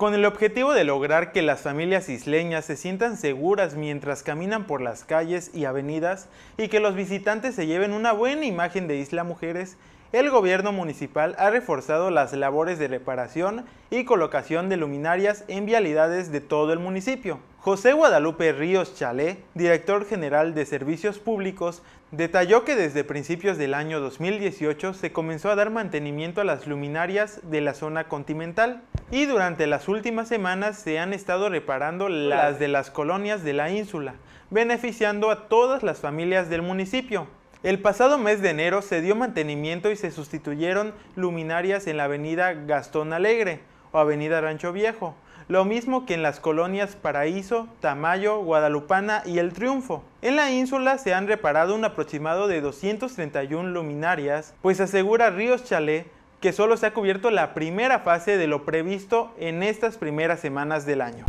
Con el objetivo de lograr que las familias isleñas se sientan seguras mientras caminan por las calles y avenidas y que los visitantes se lleven una buena imagen de Isla Mujeres el gobierno municipal ha reforzado las labores de reparación y colocación de luminarias en vialidades de todo el municipio. José Guadalupe Ríos Chalé, director general de Servicios Públicos, detalló que desde principios del año 2018 se comenzó a dar mantenimiento a las luminarias de la zona continental y durante las últimas semanas se han estado reparando las de las colonias de la ínsula, beneficiando a todas las familias del municipio. El pasado mes de enero se dio mantenimiento y se sustituyeron luminarias en la avenida Gastón Alegre o avenida Rancho Viejo, lo mismo que en las colonias Paraíso, Tamayo, Guadalupana y El Triunfo. En la ínsula se han reparado un aproximado de 231 luminarias, pues asegura Ríos Chalé que solo se ha cubierto la primera fase de lo previsto en estas primeras semanas del año.